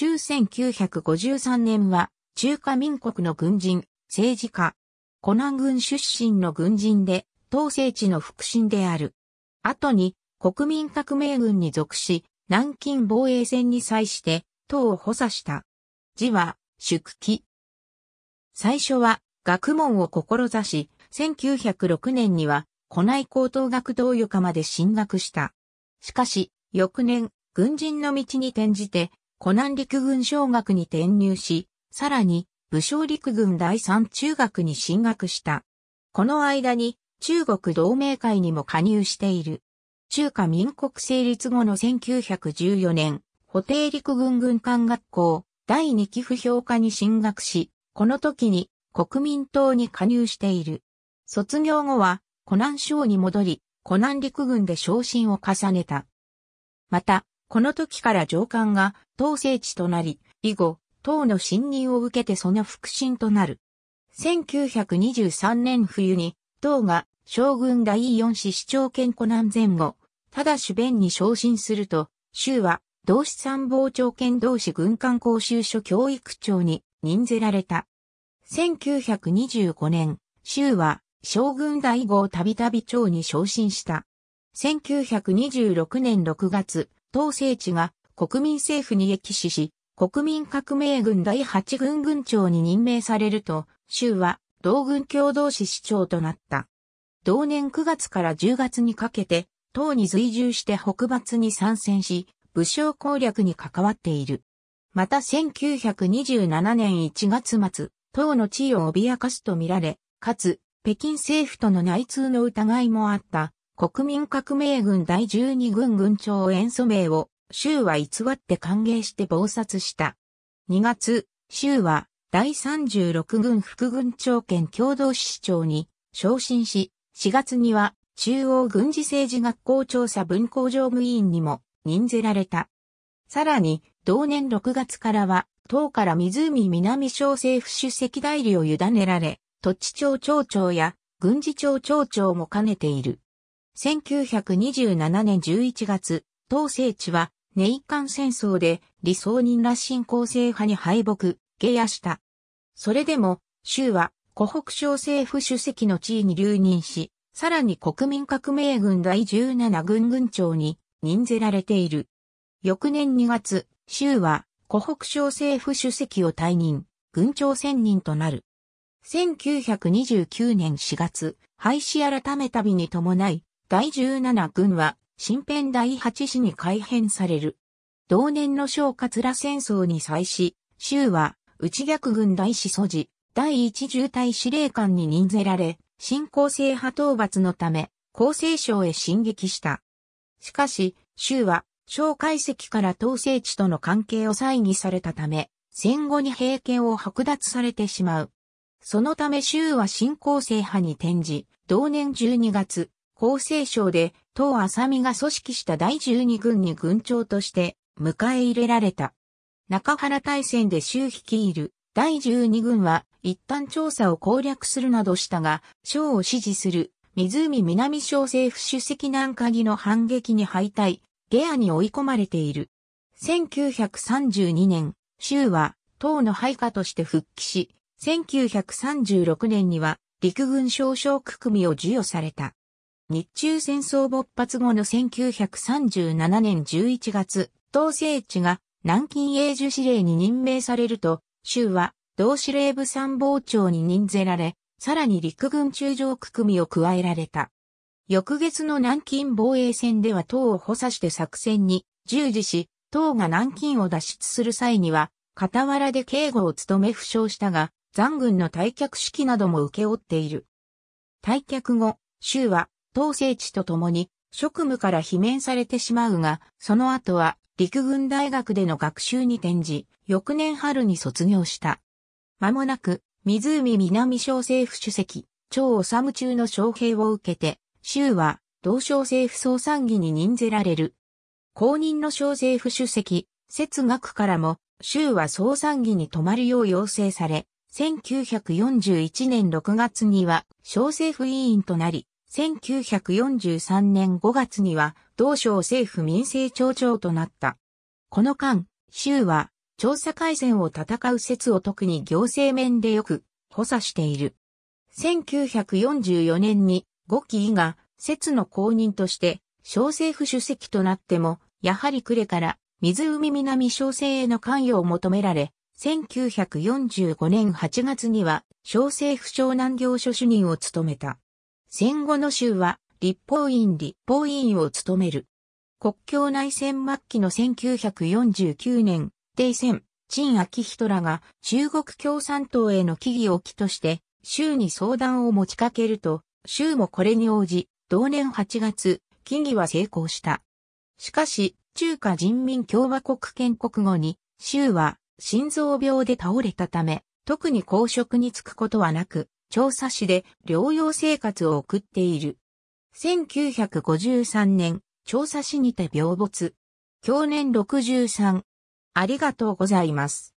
中1953年は、中華民国の軍人、政治家、湖南軍出身の軍人で、当政地の腹心である。後に、国民革命軍に属し、南京防衛戦に際して、党を補佐した。字は、祝記。最初は、学問を志し、1906年には、古内高等学童床まで進学した。しかし、翌年、軍人の道に転じて、湖南陸軍小学に転入し、さらに武将陸軍第三中学に進学した。この間に中国同盟会にも加入している。中華民国成立後の1914年、補定陸軍軍艦学校第二期不評科に進学し、この時に国民党に加入している。卒業後は湖南省に戻り、湖南陸軍で昇進を重ねた。また、この時から上官が統制地となり、以後、党の信任を受けてその腹心となる。1923年冬に、党が将軍第四子市長兼湖南前後、ただ主弁に昇進すると、州は同志参謀長兼同志軍艦講習所教育長に任ぜられた。1925年、州は将軍第五をたびたび長に昇進した。1926年6月、統制地が国民政府に易しし、国民革命軍第8軍軍長に任命されると、州は同軍共同市市長となった。同年9月から10月にかけて、党に随従して北伐に参戦し、武将攻略に関わっている。また1927年1月末、党の地位を脅かすとみられ、かつ、北京政府との内通の疑いもあった、国民革命軍第12軍軍長塩素名を、州は偽って歓迎して暴殺した。2月、州は、第36軍副軍長兼共同市長に昇進し、4月には中央軍事政治学校調査文校常務委員にも任ぜられた。さらに、同年6月からは、党から湖南省政府主席代理を委ねられ、土地庁庁長や軍事庁庁長も兼ねている。1927年11月、当政地は、カン戦争で理想人ら新構成派に敗北、下野した。それでも、州は湖北省政府主席の地位に留任し、さらに国民革命軍第17軍軍長に任ぜられている。翌年2月、州は湖北省政府主席を退任、軍長選任となる。1929年4月、廃止改め旅に伴い、第17軍は、新編第8師に改編される。同年の小桂戦争に際し、州は、内逆軍大使素地、第一重隊司令官に任ぜられ、新公正派討伐のため、厚生省へ進撃した。しかし、州は、小解析から統制地との関係を再議されたため、戦後に平家を剥奪されてしまう。そのため州は新公正派に転じ、同年12月、厚生省で、党浅見が組織した第12軍に軍長として迎え入れられた。中原大戦で州率いる第12軍は一旦調査を攻略するなどしたが、省を支持する湖南省政府主席南下の反撃に敗退、ゲアに追い込まれている。1932年、州は党の配下として復帰し、1936年には陸軍少将組を授与された。日中戦争勃発後の1937年11月、東制地が南京永寿司令に任命されると、州は同司令部参謀長に任ぜられ、さらに陸軍中将区組を加えられた。翌月の南京防衛戦では党を補佐して作戦に従事し、党が南京を脱出する際には、傍らで警護を務め負傷したが、残軍の退却式なども受け負っている。退却後、州は統制地とともに職務から罷免されてしまうが、その後は陸軍大学での学習に転じ、翌年春に卒業した。間もなく、湖南省政府主席、さ治中の招聘を受けて、州は同省政府総参議に任ぜられる。公認の省政府主席、節学からも、州は総参議に泊まるよう要請され、1941年6月には省政府委員となり、1943年5月には、同省政府民政庁長となった。この間、州は、調査改善を戦う説を特に行政面でよく、補佐している。1944年に、五期が、説の公認として、小政府主席となっても、やはり呉から、湖南小政への関与を求められ、1945年8月には、小政府長南行所主任を務めた。戦後の州は立法院立法委員を務める。国境内戦末期の1949年、停戦、陳明人らが中国共産党への危機を起として、州に相談を持ちかけると、州もこれに応じ、同年8月、危機は成功した。しかし、中華人民共和国建国後に、州は心臓病で倒れたため、特に公職に就くことはなく、調査市で療養生活を送っている。1953年、調査市にて病没。去年63。ありがとうございます。